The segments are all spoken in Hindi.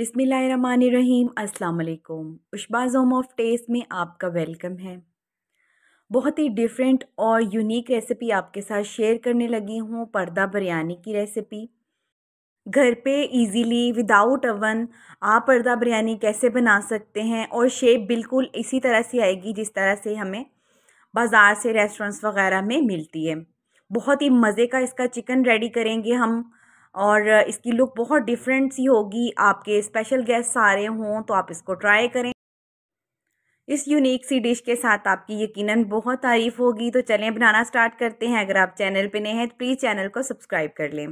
बिसमीम उशबा जोम ऑफ टेस्ट में आपका वेलकम है बहुत ही डिफरेंट और यूनिक रेसिपी आपके साथ शेयर करने लगी हूँ पर्दा बिरयानी की रेसिपी घर पे इजीली विदाउट अवन आप पर्दा बिरयानी कैसे बना सकते हैं और शेप बिल्कुल इसी तरह से आएगी जिस तरह से हमें बाज़ार से रेस्टोरेंट्स वगैरह में मिलती है बहुत ही मज़े का इसका चिकन रेडी करेंगे हम और इसकी लुक बहुत डिफरेंट सी होगी आपके स्पेशल गेस्ट सारे हों तो आप इसको ट्राई करें इस यूनिक सी डिश के साथ आपकी यकीनन बहुत तारीफ होगी तो चलें बनाना स्टार्ट करते हैं अगर आप चैनल पे नए हैं तो प्लीज़ चैनल को सब्सक्राइब कर लें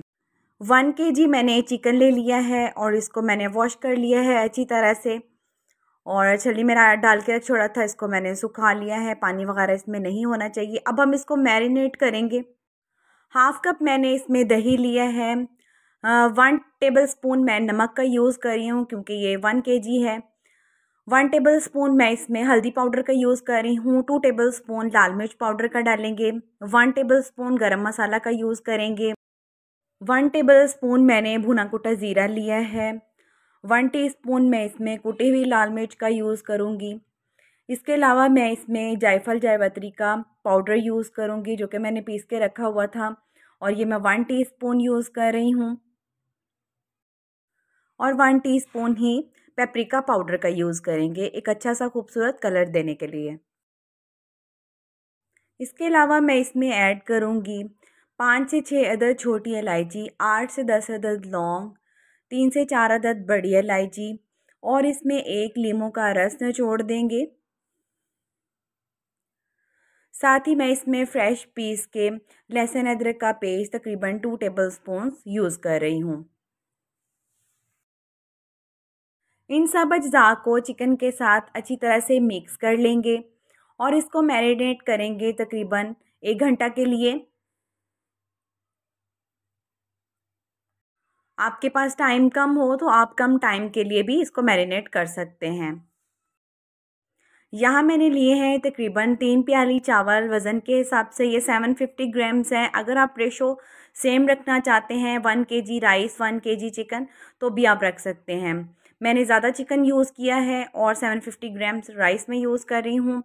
वन के जी मैंने चिकन ले लिया है और इसको मैंने वॉश कर लिया है अच्छी तरह से और चलिए मेरा डाल के रख छोड़ा था इसको मैंने सुखा लिया है पानी वगैरह इसमें नहीं होना चाहिए अब हम इसको मैरिनेट करेंगे हाफ कप मैंने इसमें दही लिया है वन टेबल स्पून मैं नमक का यूज़ कर रही हूँ क्योंकि ये वन के जी है वन टेबल स्पून मैं इसमें हल्दी पाउडर का यूज़ कर रही हूँ टू टेबल स्पून लाल मिर्च पाउडर का डालेंगे वन टेबल स्पून गर्म मसाला का यूज़ करेंगे वन टेबल स्पून मैंने भुना कुटा ज़ीरा लिया है वन टीस्पून मैं इसमें कुटी हुई लाल मिर्च का यूज़ करूँगी इसके अलावा मैं इसमें जायफल जायवत्री का पाउडर यूज़ करूँगी जो कि मैंने पीस के रखा हुआ था और ये मैं वन स्पून यूज़ कर रही हूँ और वन टीस्पून ही पेपरिका पाउडर का यूज़ करेंगे एक अच्छा सा खूबसूरत कलर देने के लिए इसके अलावा मैं इसमें ऐड करूँगी पाँच से छः अदद छोटी इलायची आठ से दस अदद लौंग तीन से चार अदद बड़ी इलायची और इसमें एक लीमू का रस निचोड़ देंगे साथ ही मैं इसमें फ्रेश पीस के लहसुन अदरक का पेस्ट तकरीबन टू टेबल स्पून यूज़ कर रही हूँ इन सब अज्जा को चिकन के साथ अच्छी तरह से मिक्स कर लेंगे और इसको मैरिनेट करेंगे तकरीबन एक घंटा के लिए आपके पास टाइम कम हो तो आप कम टाइम के लिए भी इसको मैरिनेट कर सकते हैं यहाँ मैंने लिए हैं तकरीबन तीन प्याली चावल वज़न के हिसाब से ये सेवन फिफ्टी ग्राम्स हैं अगर आप रेशो सेम रखना चाहते हैं वन के जी राइस वन के जी चिकन तो भी आप रख सकते हैं मैंने ज़्यादा चिकन यूज़ किया है और 750 ग्राम्स राइस में यूज़ कर रही हूँ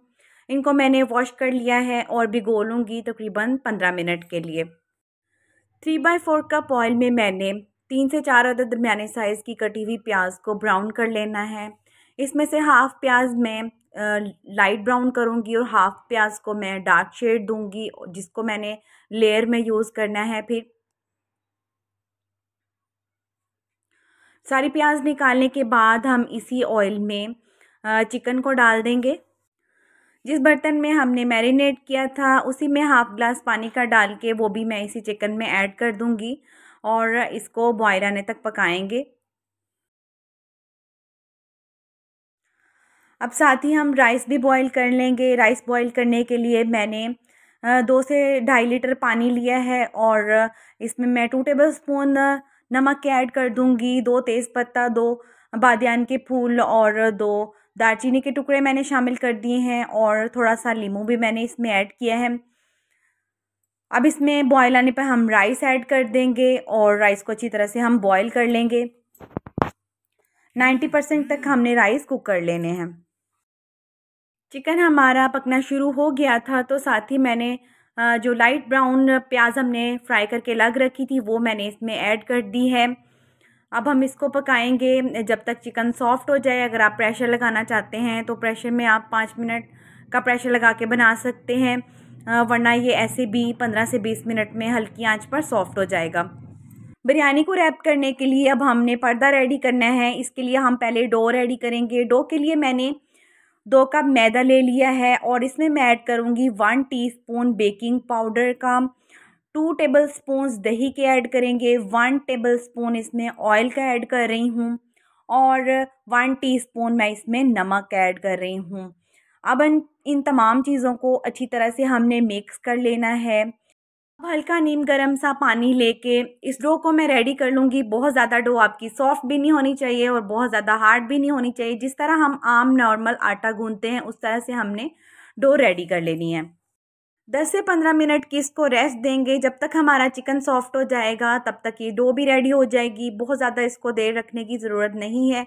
इनको मैंने वॉश कर लिया है और भिगो लूँगी तकरीबन पंद्रह मिनट के लिए three by four cup oil में मैंने तीन से चार अदद दरमियाने साइज़ की कटी हुई प्याज को ब्राउन कर लेना है इसमें से हाफ़ प्याज मैं लाइट ब्राउन करूँगी और हाफ़ प्याज को मैं डार्क शेड दूँगी जिसको मैंने लेयर में यूज़ करना है फिर सारी प्याज निकालने के बाद हम इसी ऑयल में चिकन को डाल देंगे जिस बर्तन में हमने मैरिनेट किया था उसी में हाफ़ ग्लास पानी का डाल के वो भी मैं इसी चिकन में ऐड कर दूँगी और इसको बॉयल आने तक पकाएंगे अब साथ ही हम राइस भी बॉईल कर लेंगे राइस बॉईल करने के लिए मैंने दो से ढाई लीटर पानी लिया है और इसमें मैं टू टेबल स्पून नमक के ऐड कर दूंगी दो तेज़पत्ता दो बादियान के फूल और दो दालचीनी के टुकड़े मैंने शामिल कर दिए हैं और थोड़ा सा लीमू भी मैंने इसमें ऐड किया है अब इसमें बॉयल आने पर हम राइस ऐड कर देंगे और राइस को अच्छी तरह से हम बॉयल कर लेंगे नाइन्टी परसेंट तक हमने राइस कुक कर लेने हैं चिकन हमारा पकना शुरू हो गया था तो साथ ही मैंने जो लाइट ब्राउन प्याज हमने फ्राई करके लग रखी थी वो मैंने इसमें ऐड कर दी है अब हम इसको पकाएंगे जब तक चिकन सॉफ्ट हो जाए अगर आप प्रेशर लगाना चाहते हैं तो प्रेशर में आप पाँच मिनट का प्रेशर लगा के बना सकते हैं वरना ये ऐसे भी पंद्रह से बीस मिनट में हल्की आंच पर सॉफ्ट हो जाएगा बिरयानी को रैप करने के लिए अब हमने पर्दा रेडी करना है इसके लिए हम पहले डो रेडी करेंगे डो के लिए मैंने दो कप मैदा ले लिया है और इसमें मैं ऐड करूँगी वन टीस्पून बेकिंग पाउडर का टू टेबल स्पून दही के ऐड करेंगे वन टेबल स्पून इसमें ऑयल का ऐड कर रही हूँ और वन टीस्पून मैं इसमें नमक ऐड कर रही हूँ अब इन इन तमाम चीज़ों को अच्छी तरह से हमने मिक्स कर लेना है अब हल्का नीम गर्म सा पानी लेके इस डो को मैं रेडी कर लूँगी बहुत ज़्यादा डो आपकी सॉफ्ट भी नहीं होनी चाहिए और बहुत ज़्यादा हार्ड भी नहीं होनी चाहिए जिस तरह हम आम नॉर्मल आटा गूंदते हैं उस तरह से हमने डो रेडी कर लेनी है दस से पंद्रह मिनट की इसको रेस्ट देंगे जब तक हमारा चिकन सॉफ्ट हो जाएगा तब तक ये डो भी रेडी हो जाएगी बहुत ज़्यादा इसको देर रखने की ज़रूरत नहीं है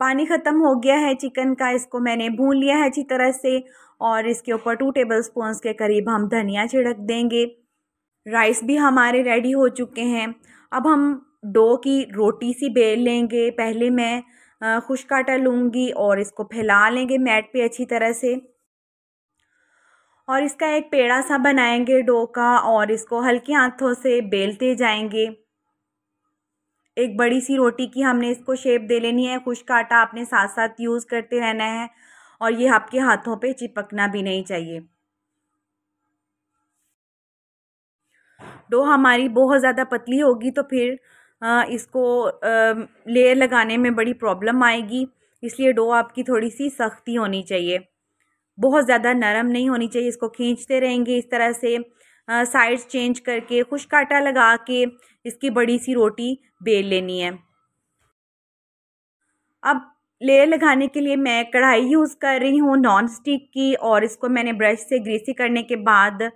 पानी ख़त्म हो गया है चिकन का इसको मैंने भून लिया है अच्छी तरह से और इसके ऊपर टू टेबल स्पून के करीब हम धनिया छिड़क देंगे राइस भी हमारे रेडी हो चुके हैं अब हम डो की रोटी सी बेल लेंगे पहले मैं खुश्क आटा लूँगी और इसको फैला लेंगे मैट पे अच्छी तरह से और इसका एक पेड़ा सा बनाएंगे डो का और इसको हल्के हाथों से बेलते जाएंगे एक बड़ी सी रोटी की हमने इसको शेप दे लेनी है खुश्क आटा आपने साथ साथ यूज़ करते रहना है और ये आपके हाथों पे चिपकना भी नहीं चाहिए डो हमारी बहुत ज़्यादा पतली होगी तो फिर इसको लेयर लगाने में बड़ी प्रॉब्लम आएगी इसलिए डो आपकी थोड़ी सी सख्ती होनी चाहिए बहुत ज़्यादा नरम नहीं होनी चाहिए इसको खींचते रहेंगे इस तरह से साइड्स चेंज करके खुश काटा लगा के इसकी बड़ी सी रोटी बेल लेनी है अब लेयर लगाने के लिए मैं कढ़ाई यूज़ कर रही हूँ नॉन स्टिक की और इसको मैंने ब्रश से ग्रेसी करने के बाद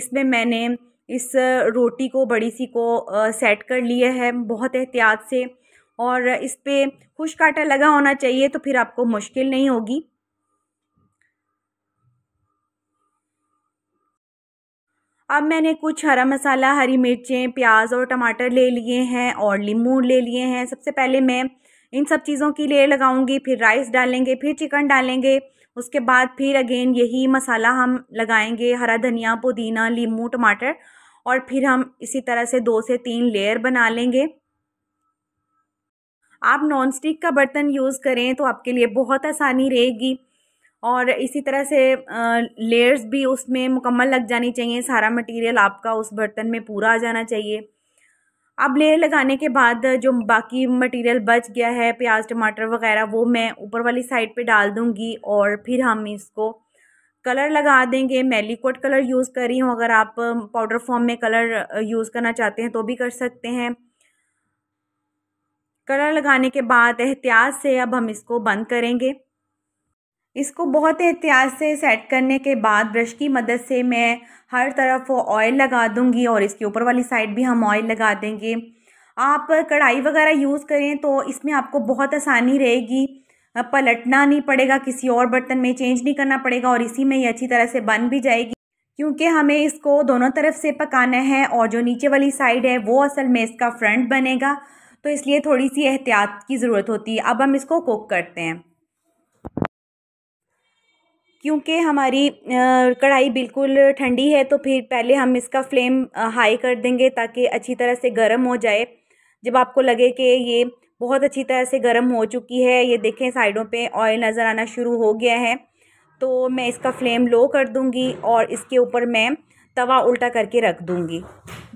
इसमें मैंने इस रोटी को बड़ी सी को सेट कर लिया है बहुत एहतियात से और इस पर खुश काटा लगा होना चाहिए तो फिर आपको मुश्किल नहीं होगी अब मैंने कुछ हरा मसाला हरी मिर्चें प्याज और टमाटर ले लिए हैं और नींबू ले लिए हैं सबसे पहले मैं इन सब चीज़ों की लेयर लगाऊंगी फिर राइस डालेंगे फिर चिकन डालेंगे उसके बाद फिर अगेन यही मसाला हम लगाएंगे हरा धनिया पुदीना नींबू टमाटर और फिर हम इसी तरह से दो से तीन लेयर बना लेंगे आप नॉन स्टिक का बर्तन यूज़ करें तो आपके लिए बहुत आसानी रहेगी और इसी तरह से लेयर्स भी उसमें मुकम्मल लग जानी चाहिए सारा मटेरियल आपका उस बर्तन में पूरा आ जाना चाहिए अब लेयर लगाने के बाद जो बाकी मटेरियल बच गया है प्याज टमाटर वगैरह वो मैं ऊपर वाली साइड पे डाल दूँगी और फिर हम इसको कलर लगा देंगे मैं लिक्विड कलर यूज़ कर रही हूँ अगर आप पाउडर फॉर्म में कलर यूज़ करना चाहते हैं तो भी कर सकते हैं कलर लगाने के बाद एहतियात से अब हम इसको बंद करेंगे इसको बहुत एहतियात से सेट करने के बाद ब्रश की मदद से मैं हर तरफ ऑयल लगा दूँगी और इसके ऊपर वाली साइड भी हम ऑयल लगा देंगे आप कढ़ाई वगैरह यूज़ करें तो इसमें आपको बहुत आसानी रहेगी पलटना नहीं पड़ेगा किसी और बर्तन में चेंज नहीं करना पड़ेगा और इसी में ये अच्छी तरह से बन भी जाएगी क्योंकि हमें इसको दोनों तरफ से पकाना है और जो नीचे वाली साइड है वो असल में इसका फ्रंट बनेगा तो इसलिए थोड़ी सी एहतियात की ज़रूरत होती है अब हम इसको कुक करते हैं क्योंकि हमारी कढ़ाई बिल्कुल ठंडी है तो फिर पहले हम इसका फ्लेम हाई कर देंगे ताकि अच्छी तरह से गर्म हो जाए जब आपको लगे कि ये बहुत अच्छी तरह से गर्म हो चुकी है ये देखें साइडों पे ऑयल नज़र आना शुरू हो गया है तो मैं इसका फ्लेम लो कर दूंगी और इसके ऊपर मैं तवा उल्टा करके रख दूंगी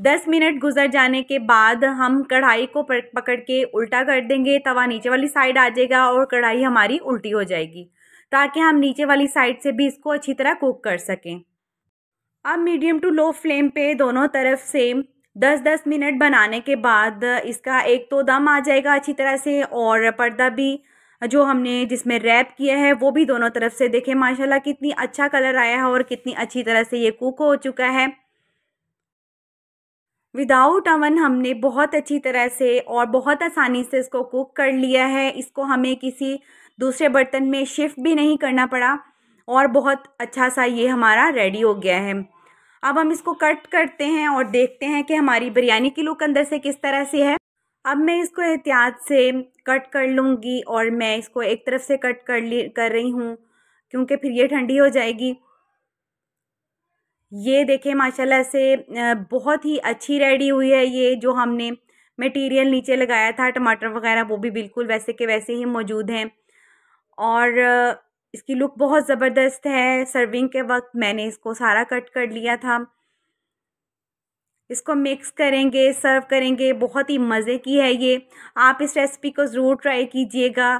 दस मिनट गुजर जाने के बाद हम कढ़ाई को पकड़ के उल्टा कर देंगे तवा नीचे वाली साइड आ जाएगा और कढ़ाई हमारी उल्टी हो जाएगी ताकि हम नीचे वाली साइड से भी इसको अच्छी तरह कुक कर सकें अब मीडियम टू लो फ्लेम पे दोनों तरफ से दस दस मिनट बनाने के बाद इसका एक तो दम आ जाएगा अच्छी तरह से और पर्दा भी जो हमने जिसमें रैप किया है वो भी दोनों तरफ से देखें माशाल्लाह कितनी अच्छा कलर आया है और कितनी अच्छी तरह से ये कुक हो चुका है विदाउट अवन हमने बहुत अच्छी तरह से और बहुत आसानी से इसको कुक कर लिया है इसको हमें किसी दूसरे बर्तन में शिफ्ट भी नहीं करना पड़ा और बहुत अच्छा सा ये हमारा रेडी हो गया है अब हम इसको कट करते हैं और देखते हैं कि हमारी बिरयानी की लुक अंदर से किस तरह से है अब मैं इसको एहतियात से कट कर लूँगी और मैं इसको एक तरफ से कट कर ली कर रही हूँ क्योंकि फिर ये ठंडी हो जाएगी ये देखें माशाल्लाह से बहुत ही अच्छी रेडी हुई है ये जो हमने मटेरियल नीचे लगाया था टमाटर वगैरह वो भी बिल्कुल वैसे के वैसे ही मौजूद हैं और इसकी लुक बहुत ज़बरदस्त है सर्विंग के वक्त मैंने इसको सारा कट कर लिया था इसको मिक्स करेंगे सर्व करेंगे बहुत ही मज़े की है ये आप इस रेसिपी को ज़रूर ट्राई कीजिएगा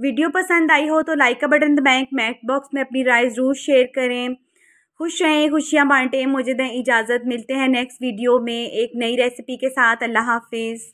वीडियो पसंद आई हो तो लाइक का बटन दबाएं कमेंट बॉक्स में अपनी राय ज़रूर शेयर करें खुश रहें खुशियाँ बांटें मुझे दें इजाज़त मिलते हैं नेक्स्ट वीडियो में एक नई रेसिपी के साथ अल्लाह हाफिज़